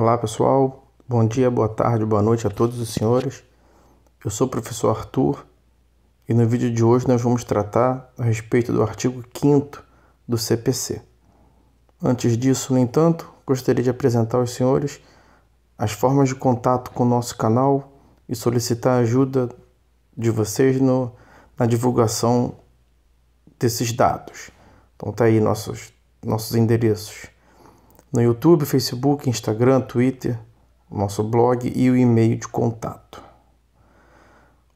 Olá pessoal, bom dia, boa tarde, boa noite a todos os senhores. Eu sou o professor Arthur e no vídeo de hoje nós vamos tratar a respeito do artigo 5 do CPC. Antes disso, no entanto, gostaria de apresentar aos senhores as formas de contato com o nosso canal e solicitar a ajuda de vocês no, na divulgação desses dados. Então tá aí nossos, nossos endereços no YouTube, Facebook, Instagram, Twitter, nosso blog e o e-mail de contato.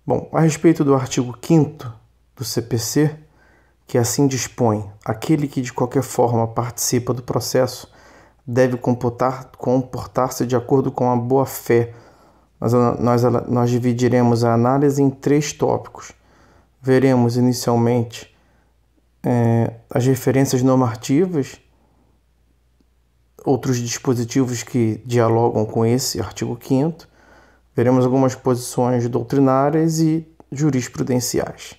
Bom, a respeito do artigo 5 do CPC, que assim dispõe: aquele que de qualquer forma participa do processo deve comportar-se de acordo com a boa-fé. Nós, nós, nós dividiremos a análise em três tópicos. Veremos inicialmente é, as referências normativas outros dispositivos que dialogam com esse artigo 5 veremos algumas posições doutrinárias e jurisprudenciais.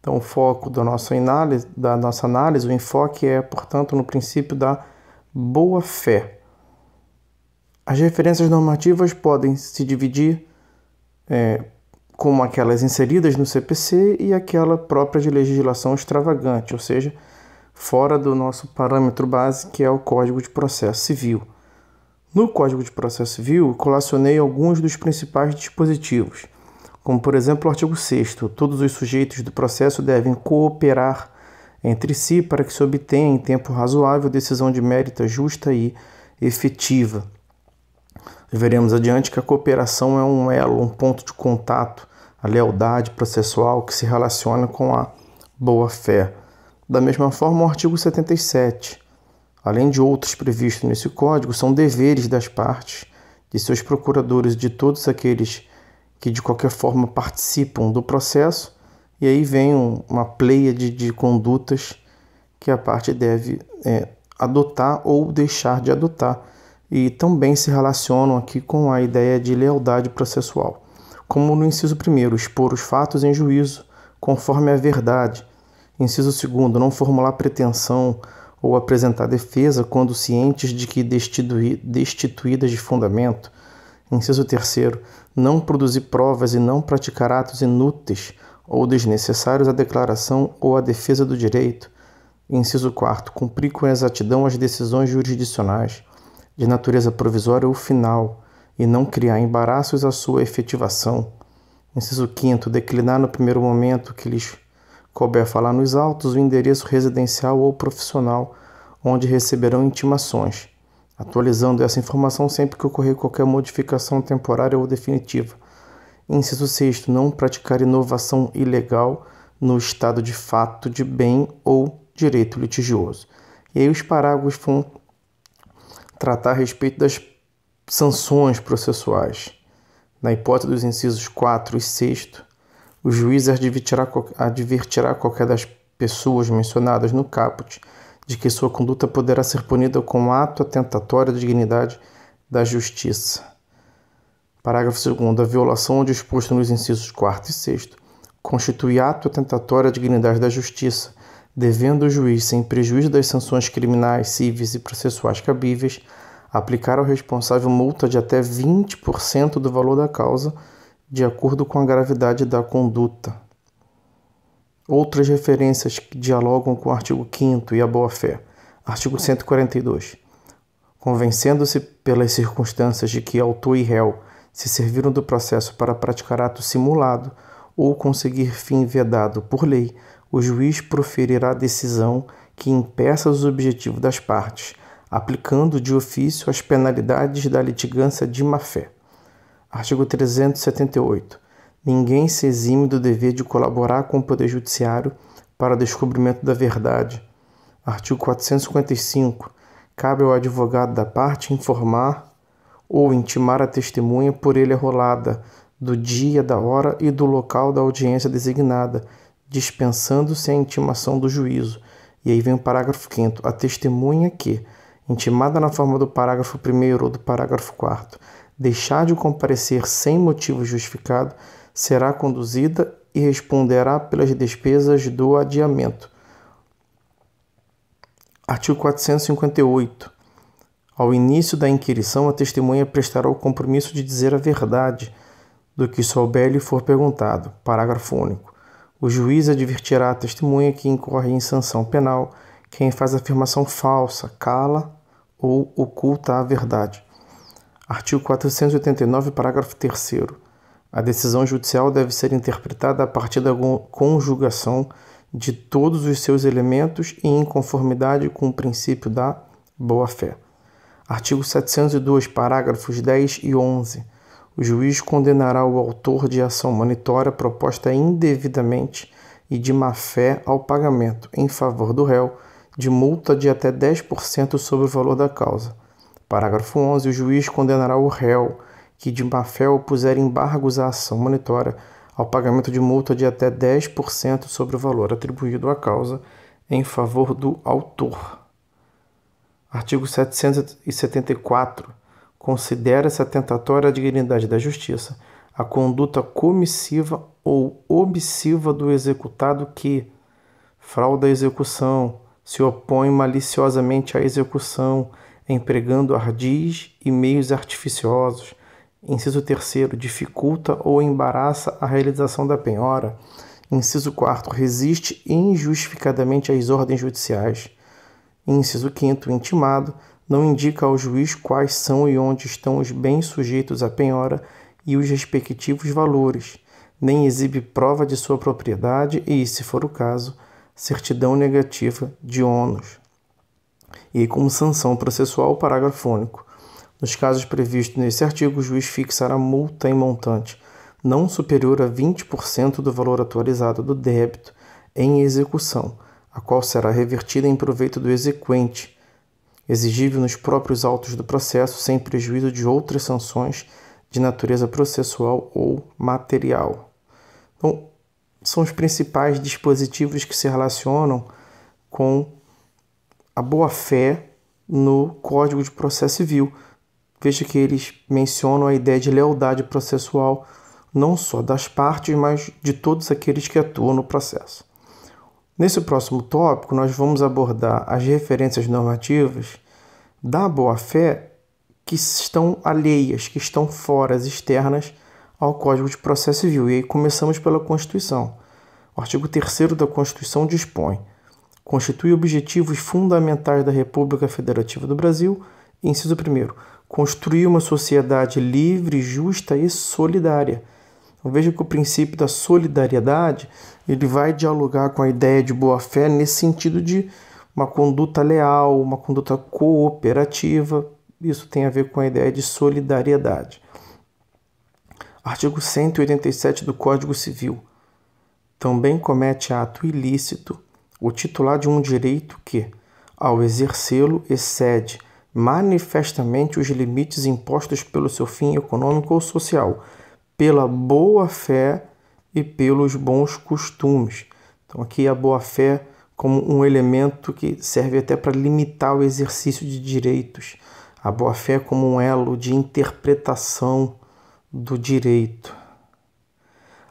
Então, o foco da nossa análise, da nossa análise o enfoque é, portanto, no princípio da boa-fé. As referências normativas podem se dividir é, como aquelas inseridas no CPC e aquela própria de legislação extravagante, ou seja, fora do nosso parâmetro base, que é o Código de Processo Civil. No Código de Processo Civil, colacionei alguns dos principais dispositivos, como, por exemplo, o artigo 6 todos os sujeitos do processo devem cooperar entre si para que se obtenha em tempo razoável decisão de mérito justa e efetiva. Veremos adiante que a cooperação é um elo, um ponto de contato, a lealdade processual que se relaciona com a boa-fé. Da mesma forma, o artigo 77, além de outros previstos nesse código, são deveres das partes, de seus procuradores e de todos aqueles que de qualquer forma participam do processo, e aí vem uma pleia de, de condutas que a parte deve é, adotar ou deixar de adotar, e também se relacionam aqui com a ideia de lealdade processual. Como no inciso primeiro, expor os fatos em juízo conforme a verdade Inciso 2. Não formular pretensão ou apresentar defesa quando cientes de que destituí, destituídas de fundamento. Inciso 3. Não produzir provas e não praticar atos inúteis ou desnecessários à declaração ou à defesa do direito. Inciso 4. Cumprir com exatidão as decisões jurisdicionais, de natureza provisória ou final, e não criar embaraços à sua efetivação. Inciso 5. Declinar no primeiro momento que lhes couber falar nos autos o endereço residencial ou profissional onde receberão intimações, atualizando essa informação sempre que ocorrer qualquer modificação temporária ou definitiva. Inciso 6. Não praticar inovação ilegal no estado de fato de bem ou direito litigioso. E aí os parágrafos vão tratar a respeito das sanções processuais. Na hipótese dos incisos 4 e 6, o juiz advertirá, advertirá qualquer das pessoas mencionadas no caput de que sua conduta poderá ser punida com ato atentatório à dignidade da justiça. Parágrafo 2. A violação ao exposto nos incisos 4 e 6 constitui ato atentatório à dignidade da justiça, devendo o juiz, sem prejuízo das sanções criminais, cíveis e processuais cabíveis, aplicar ao responsável multa de até 20% do valor da causa de acordo com a gravidade da conduta. Outras referências que dialogam com o artigo 5 e a boa-fé. Artigo 142. Convencendo-se pelas circunstâncias de que autor e réu se serviram do processo para praticar ato simulado ou conseguir fim vedado por lei, o juiz proferirá decisão que impeça os objetivos das partes, aplicando de ofício as penalidades da litigância de má-fé. Artigo 378. Ninguém se exime do dever de colaborar com o Poder Judiciário para o descobrimento da verdade. Artigo 455. Cabe ao advogado da parte informar ou intimar a testemunha por ele arrolada do dia, da hora e do local da audiência designada, dispensando-se a intimação do juízo. E aí vem o parágrafo 5. A testemunha que, intimada na forma do parágrafo 1 ou do parágrafo 4, deixar de comparecer sem motivo justificado, será conduzida e responderá pelas despesas do adiamento. Artigo 458. Ao início da inquirição, a testemunha prestará o compromisso de dizer a verdade do que souber lhe for perguntado. Parágrafo único. O juiz advertirá a testemunha que incorre em sanção penal quem faz afirmação falsa, cala ou oculta a verdade. Artigo 489, parágrafo 3. A decisão judicial deve ser interpretada a partir da conjugação de todos os seus elementos e em conformidade com o princípio da boa-fé. Artigo 702, parágrafos 10 e 11. O juiz condenará o autor de ação monitória proposta indevidamente e de má-fé ao pagamento, em favor do réu, de multa de até 10% sobre o valor da causa Parágrafo 11. O juiz condenará o réu que de má fé opuser embargos à ação monitória ao pagamento de multa de até 10% sobre o valor atribuído à causa em favor do autor. Artigo 774. Considera-se atentatória à dignidade da justiça a conduta comissiva ou obsiva do executado que frauda a execução, se opõe maliciosamente à execução, empregando ardis e meios artificiosos. Inciso 3 dificulta ou embaraça a realização da penhora. Inciso 4 resiste injustificadamente às ordens judiciais. Inciso 5 intimado não indica ao juiz quais são e onde estão os bens sujeitos à penhora e os respectivos valores, nem exibe prova de sua propriedade e, se for o caso, certidão negativa de ônus e como sanção processual o parágrafo único. Nos casos previstos nesse artigo, o juiz fixará multa em montante não superior a 20% do valor atualizado do débito em execução, a qual será revertida em proveito do exequente, exigível nos próprios autos do processo, sem prejuízo de outras sanções de natureza processual ou material. Então, são os principais dispositivos que se relacionam com a boa-fé no Código de Processo Civil. Veja que eles mencionam a ideia de lealdade processual não só das partes, mas de todos aqueles que atuam no processo. Nesse próximo tópico, nós vamos abordar as referências normativas da boa-fé que estão alheias, que estão fora, externas ao Código de Processo Civil. E aí começamos pela Constituição. O artigo 3 da Constituição dispõe: Constitui objetivos fundamentais da República Federativa do Brasil. Inciso 1. Construir uma sociedade livre, justa e solidária. Então, veja que o princípio da solidariedade ele vai dialogar com a ideia de boa-fé nesse sentido de uma conduta leal, uma conduta cooperativa. Isso tem a ver com a ideia de solidariedade. Artigo 187 do Código Civil. Também comete ato ilícito o titular de um direito que, ao exercê-lo, excede manifestamente os limites impostos pelo seu fim econômico ou social, pela boa fé e pelos bons costumes. Então, aqui a boa fé como um elemento que serve até para limitar o exercício de direitos, a boa fé como um elo de interpretação do direito.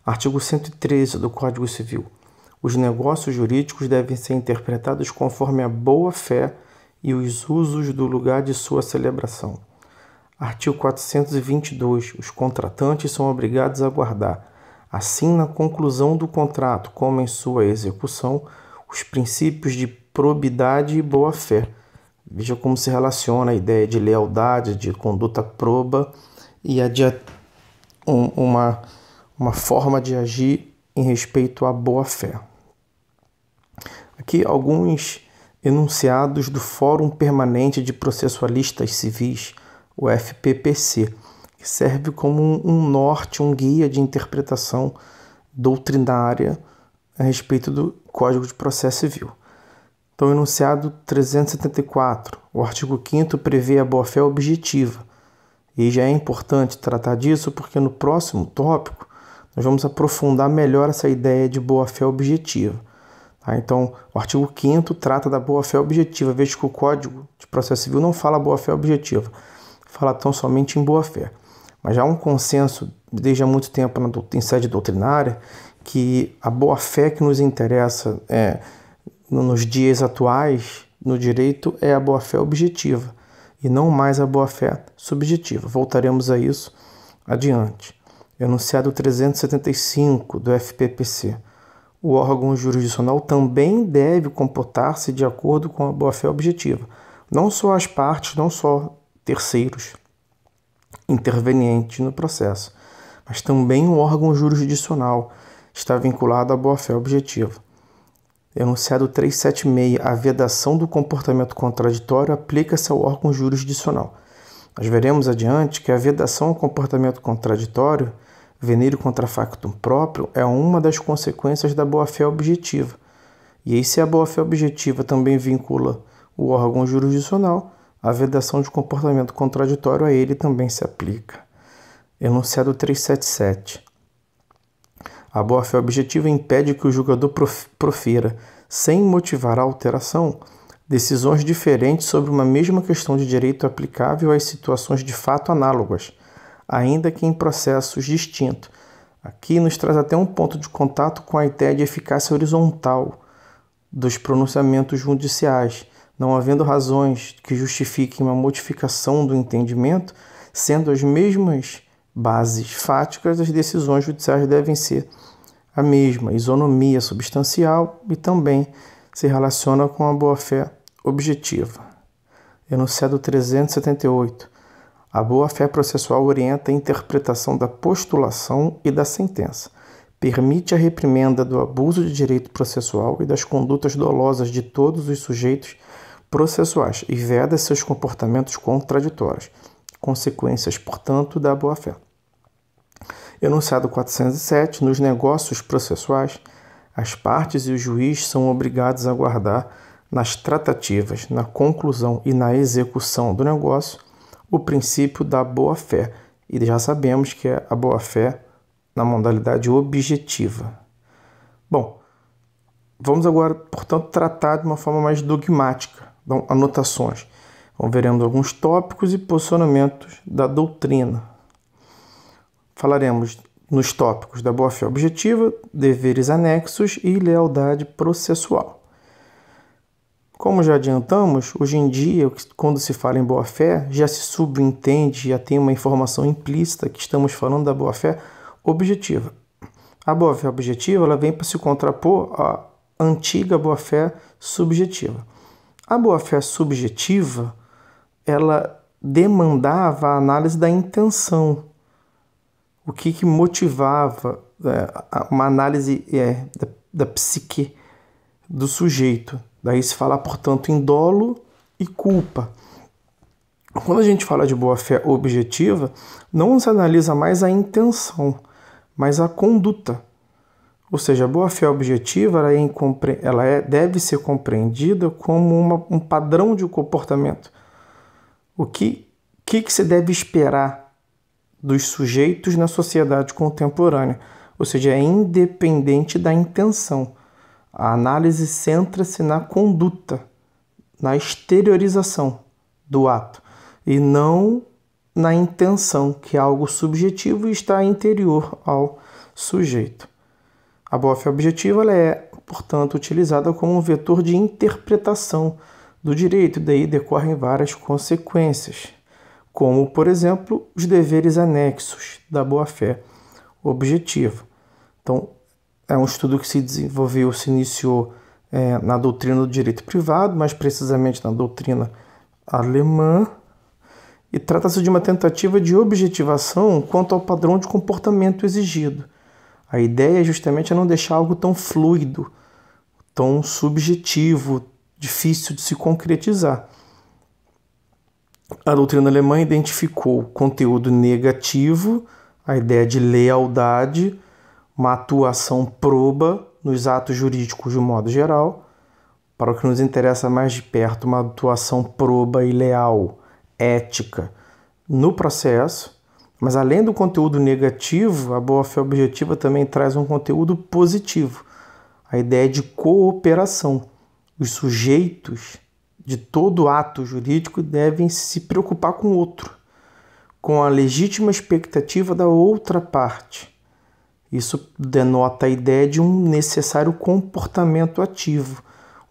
Artigo 113 do Código Civil os negócios jurídicos devem ser interpretados conforme a boa-fé e os usos do lugar de sua celebração. Artigo 422. Os contratantes são obrigados a guardar, assim na conclusão do contrato como em sua execução, os princípios de probidade e boa-fé. Veja como se relaciona a ideia de lealdade, de conduta proba e a de um, uma, uma forma de agir em respeito à boa-fé aqui alguns enunciados do Fórum Permanente de Processualistas Civis, o FPPC, que serve como um norte, um guia de interpretação doutrinária a respeito do Código de Processo Civil. Então, o enunciado 374, o artigo 5 prevê a boa-fé objetiva. E já é importante tratar disso porque no próximo tópico nós vamos aprofundar melhor essa ideia de boa-fé objetiva. Tá? Então, o artigo 5 trata da boa-fé objetiva, veja que o Código de Processo Civil não fala boa-fé objetiva, fala tão somente em boa-fé. Mas há um consenso, desde há muito tempo na, em sede doutrinária, que a boa-fé que nos interessa é, nos dias atuais no direito é a boa-fé objetiva e não mais a boa-fé subjetiva. Voltaremos a isso adiante. Enunciado 375 do FPPC o órgão jurisdicional também deve comportar-se de acordo com a boa-fé objetiva, não só as partes, não só terceiros intervenientes no processo, mas também o órgão jurisdicional está vinculado à boa-fé objetiva. Enunciado 376, a vedação do comportamento contraditório aplica-se ao órgão jurisdicional. Nós veremos adiante que a vedação ao comportamento contraditório Venire contra factum próprio é uma das consequências da boa-fé objetiva. E aí, se a boa-fé objetiva também vincula o órgão jurisdicional, a vedação de comportamento contraditório a ele também se aplica. Enunciado 377. A boa-fé objetiva impede que o julgador profira, sem motivar a alteração, decisões diferentes sobre uma mesma questão de direito aplicável às situações de fato análogas ainda que em processos distintos. Aqui nos traz até um ponto de contato com a ideia de eficácia horizontal dos pronunciamentos judiciais, não havendo razões que justifiquem uma modificação do entendimento, sendo as mesmas bases fáticas, as decisões judiciais devem ser a mesma, isonomia substancial e também se relaciona com a boa-fé objetiva. Enunciado 378. A boa-fé processual orienta a interpretação da postulação e da sentença. Permite a reprimenda do abuso de direito processual e das condutas dolosas de todos os sujeitos processuais e veda seus comportamentos contraditórios, consequências, portanto, da boa-fé. Enunciado 407, nos negócios processuais, as partes e o juiz são obrigados a guardar nas tratativas, na conclusão e na execução do negócio o princípio da boa-fé. E já sabemos que é a boa-fé na modalidade objetiva. Bom, vamos agora, portanto, tratar de uma forma mais dogmática, então, anotações. Vamos veremos alguns tópicos e posicionamentos da doutrina. Falaremos nos tópicos da boa-fé objetiva, deveres anexos e lealdade processual. Como já adiantamos, hoje em dia, quando se fala em boa-fé, já se subentende, já tem uma informação implícita que estamos falando da boa-fé objetiva. A boa-fé objetiva ela vem para se contrapor à antiga boa-fé subjetiva. A boa-fé subjetiva ela demandava a análise da intenção, o que, que motivava é, uma análise é, da, da psique do sujeito Daí se fala, portanto, em dolo e culpa. Quando a gente fala de boa-fé objetiva, não se analisa mais a intenção, mas a conduta. Ou seja, a boa-fé objetiva ela, é, ela é, deve ser compreendida como uma, um padrão de comportamento. O que, que, que se deve esperar dos sujeitos na sociedade contemporânea? Ou seja, é independente da intenção. A análise centra-se na conduta, na exteriorização do ato e não na intenção, que é algo subjetivo e está interior ao sujeito. A boa-fé objetiva é, portanto, utilizada como um vetor de interpretação do direito, daí decorrem várias consequências, como, por exemplo, os deveres anexos da boa-fé objetiva. Então, é um estudo que se desenvolveu, se iniciou é, na doutrina do direito privado, mais precisamente na doutrina alemã, e trata-se de uma tentativa de objetivação quanto ao padrão de comportamento exigido. A ideia é justamente é não deixar algo tão fluido, tão subjetivo, difícil de se concretizar. A doutrina alemã identificou conteúdo negativo, a ideia de lealdade, uma atuação proba nos atos jurídicos de um modo geral, para o que nos interessa mais de perto, uma atuação proba e leal, ética, no processo. Mas além do conteúdo negativo, a boa-fé objetiva também traz um conteúdo positivo, a ideia de cooperação. Os sujeitos de todo ato jurídico devem se preocupar com o outro, com a legítima expectativa da outra parte isso denota a ideia de um necessário comportamento ativo,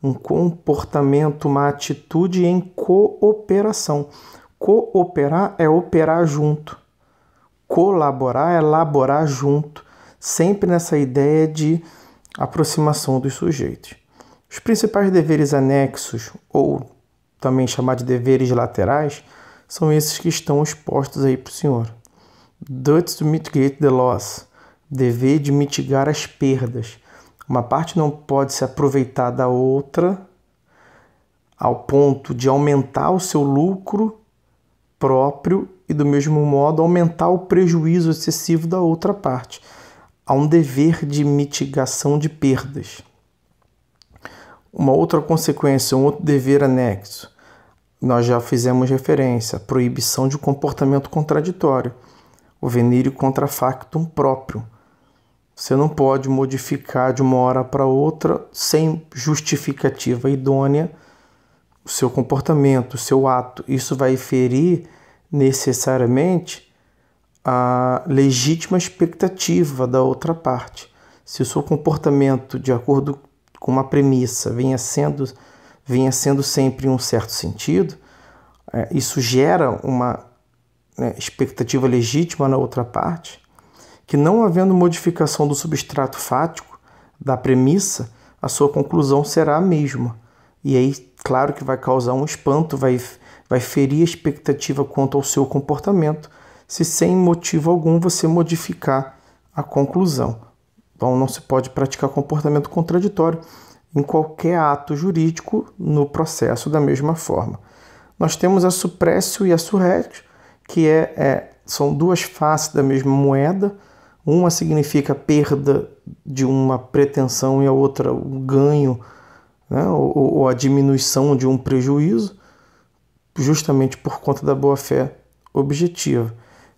um comportamento, uma atitude em cooperação. Cooperar é operar junto, colaborar é laborar junto, sempre nessa ideia de aproximação dos sujeitos. Os principais deveres anexos, ou também chamados de deveres laterais, são esses que estão expostos aí para o senhor. Duty to mitigate the loss dever de mitigar as perdas. Uma parte não pode se aproveitar da outra ao ponto de aumentar o seu lucro próprio e, do mesmo modo, aumentar o prejuízo excessivo da outra parte. Há um dever de mitigação de perdas. Uma outra consequência, um outro dever anexo, nós já fizemos referência, a proibição de comportamento contraditório, o venire contra factum próprio. Você não pode modificar de uma hora para outra sem justificativa idônea o seu comportamento, o seu ato. Isso vai ferir necessariamente a legítima expectativa da outra parte. Se o seu comportamento, de acordo com uma premissa, venha sendo, venha sendo sempre em um certo sentido, é, isso gera uma né, expectativa legítima na outra parte, que, não havendo modificação do substrato fático, da premissa, a sua conclusão será a mesma. E aí, claro que vai causar um espanto, vai, vai ferir a expectativa quanto ao seu comportamento, se sem motivo algum você modificar a conclusão. Então, não se pode praticar comportamento contraditório em qualquer ato jurídico no processo da mesma forma. Nós temos a supressio e a surretio, que é, é, são duas faces da mesma moeda, uma significa perda de uma pretensão e a outra o um ganho né? ou, ou a diminuição de um prejuízo, justamente por conta da boa-fé objetiva.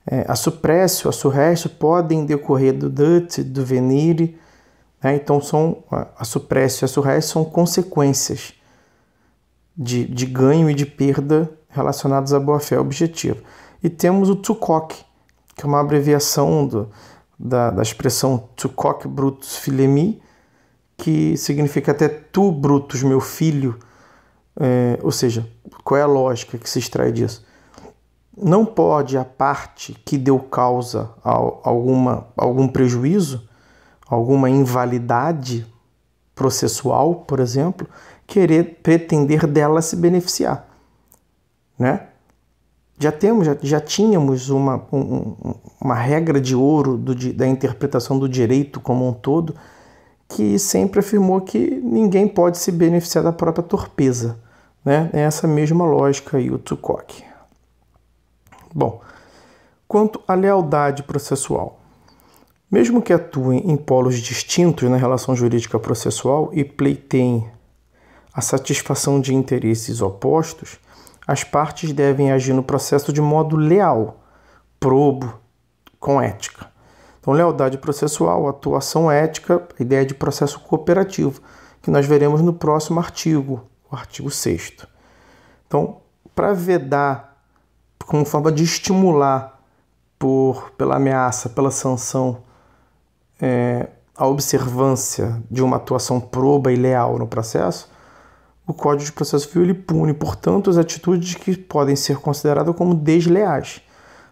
É, a supressio, a surresto podem decorrer do dut, do venire, né? então são a supressio, e a surresto são consequências de, de ganho e de perda relacionados à boa-fé objetiva. E temos o Tsukok, que é uma abreviação do, da, da expressão tu coque brutus filemi, que significa até tu, Brutus, meu filho. É, ou seja, qual é a lógica que se extrai disso? Não pode a parte que deu causa a alguma, algum prejuízo, alguma invalidade processual, por exemplo, querer pretender dela se beneficiar. Né? Já, temos, já, já tínhamos uma, um, uma regra de ouro do, da interpretação do direito como um todo, que sempre afirmou que ninguém pode se beneficiar da própria torpeza. Né? É essa mesma lógica aí, o Tsukoki. Bom, quanto à lealdade processual. Mesmo que atuem em polos distintos na relação jurídica processual e pleiteiem a satisfação de interesses opostos, as partes devem agir no processo de modo leal, probo, com ética. Então, lealdade processual, atuação ética, a ideia de processo cooperativo, que nós veremos no próximo artigo, o artigo 6. Então, para vedar, como forma de estimular por, pela ameaça, pela sanção, é, a observância de uma atuação proba e leal no processo, o Código de Processo Civil ele pune, portanto, as atitudes que podem ser consideradas como desleais.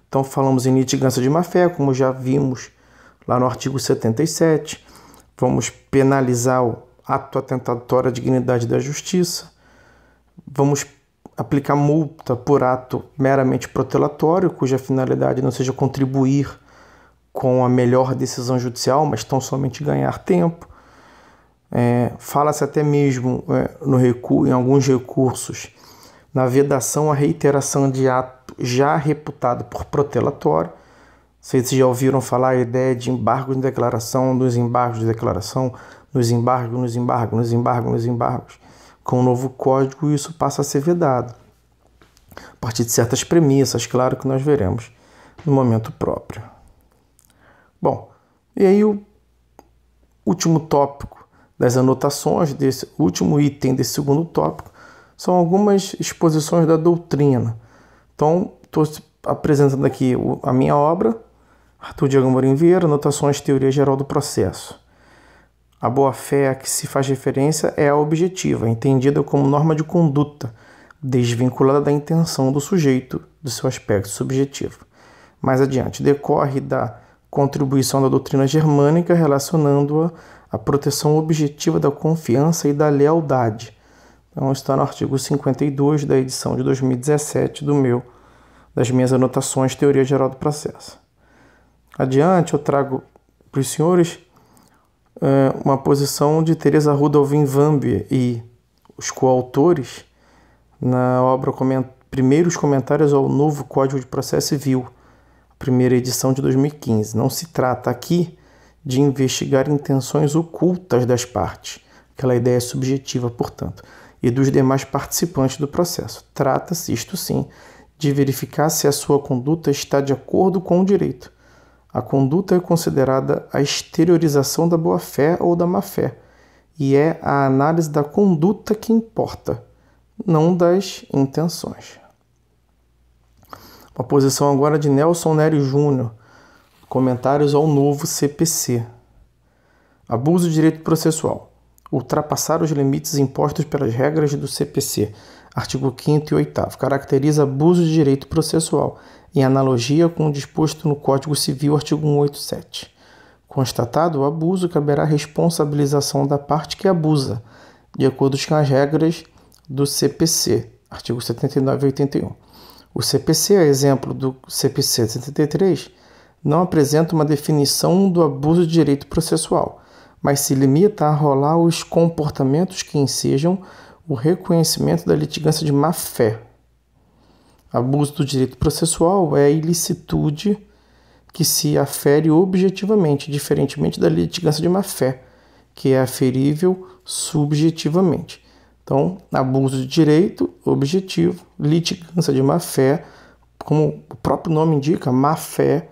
Então, falamos em litigância de má-fé, como já vimos lá no artigo 77. Vamos penalizar o ato atentatório à dignidade da justiça. Vamos aplicar multa por ato meramente protelatório, cuja finalidade não seja contribuir com a melhor decisão judicial, mas tão somente ganhar tempo. É, Fala-se até mesmo é, no recu, em alguns recursos na vedação à reiteração de ato já reputado por protelatório. Vocês já ouviram falar a ideia de embargo de declaração, dos embargos de declaração, nos embargos, nos embargos, nos embargos, nos embargos. Com o novo código, isso passa a ser vedado. A partir de certas premissas, claro que nós veremos no momento próprio. Bom, e aí o último tópico das anotações desse último item desse segundo tópico são algumas exposições da doutrina. Então, estou apresentando aqui a minha obra, Arthur Diego Amorim Vieira, Anotações Teoria Geral do Processo. A boa-fé a que se faz referência é a objetiva, entendida como norma de conduta, desvinculada da intenção do sujeito, do seu aspecto subjetivo. Mais adiante, decorre da contribuição da doutrina germânica relacionando-a à proteção objetiva da confiança e da lealdade. Então está no artigo 52 da edição de 2017 do meu das minhas anotações Teoria Geral do Processo. Adiante eu trago para os senhores é, uma posição de Teresa Rudolfin Vambi e os coautores na obra Primeiros Comentários ao Novo Código de Processo Civil, primeira edição de 2015. Não se trata aqui de investigar intenções ocultas das partes, aquela ideia é subjetiva, portanto, e dos demais participantes do processo. Trata-se, isto sim, de verificar se a sua conduta está de acordo com o direito. A conduta é considerada a exteriorização da boa-fé ou da má-fé, e é a análise da conduta que importa, não das intenções. Uma posição agora de Nelson Nery Júnior. Comentários ao novo CPC. Abuso de direito processual. Ultrapassar os limites impostos pelas regras do CPC. Artigo 5 e 8. Caracteriza abuso de direito processual, em analogia com o disposto no Código Civil, artigo 187. Constatado o abuso, caberá responsabilização da parte que abusa, de acordo com as regras do CPC, artigo 79 e 81. O CPC, exemplo do CPC 73, não apresenta uma definição do abuso de direito processual, mas se limita a rolar os comportamentos que ensejam o reconhecimento da litigância de má fé. Abuso do direito processual é a ilicitude que se afere objetivamente, diferentemente da litigância de má fé, que é aferível subjetivamente. Então, abuso de direito, objetivo, litigância de má-fé, como o próprio nome indica, má-fé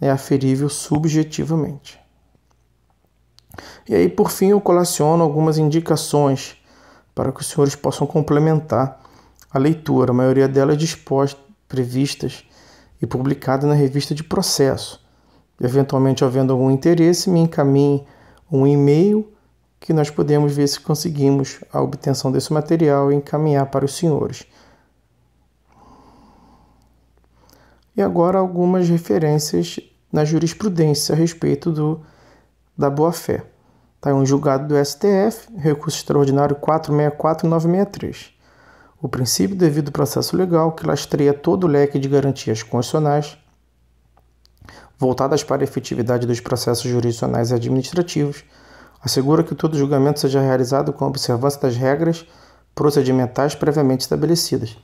é aferível subjetivamente. E aí, por fim, eu colaciono algumas indicações para que os senhores possam complementar a leitura, a maioria delas dispostas, previstas e publicadas na revista de processo. Eventualmente, havendo algum interesse, me encaminhe um e-mail que nós podemos ver se conseguimos a obtenção desse material e encaminhar para os senhores. E agora algumas referências na jurisprudência a respeito do, da boa-fé. Está um julgado do STF, recurso extraordinário 464963. O princípio devido ao processo legal, que lastreia todo o leque de garantias constitucionais voltadas para a efetividade dos processos jurisdicionais e administrativos, assegura que todo julgamento seja realizado com observância das regras procedimentais previamente estabelecidas.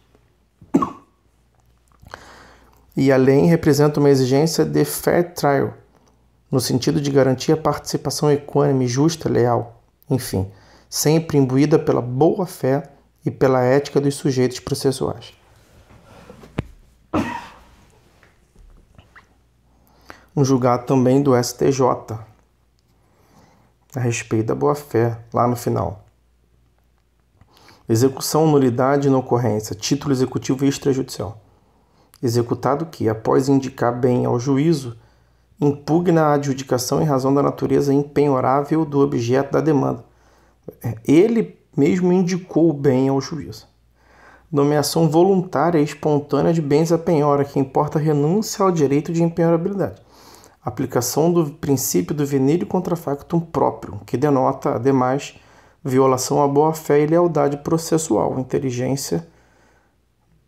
E além representa uma exigência de fair trial, no sentido de garantir a participação equânime, justa, leal, enfim, sempre imbuída pela boa-fé e pela ética dos sujeitos processuais. Um julgado também do STJ, a respeito da boa-fé, lá no final. Execução, nulidade e ocorrência. Título executivo extrajudicial. Executado que, após indicar bem ao juízo, impugna a adjudicação em razão da natureza empenhorável do objeto da demanda. É, ele mesmo indicou o bem ao juízo. Nomeação voluntária e espontânea de bens a penhora, que importa renúncia ao direito de empenhorabilidade aplicação do princípio do venire contra factum próprio, que denota, ademais, violação à boa-fé e lealdade processual, inteligência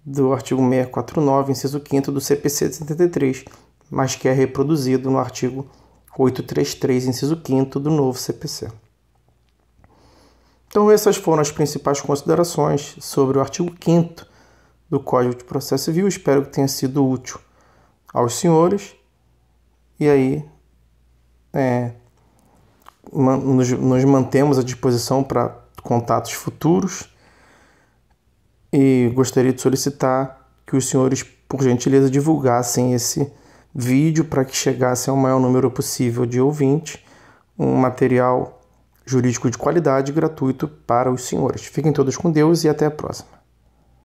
do artigo 649, inciso 5 do CPC de 73, mas que é reproduzido no artigo 833, inciso 5 do novo CPC. Então, essas foram as principais considerações sobre o artigo 5 do Código de Processo Civil. Espero que tenha sido útil aos senhores e aí é, nos, nos mantemos à disposição para contatos futuros e gostaria de solicitar que os senhores, por gentileza, divulgassem esse vídeo para que chegasse ao maior número possível de ouvintes, um material jurídico de qualidade gratuito para os senhores. Fiquem todos com Deus e até a próxima.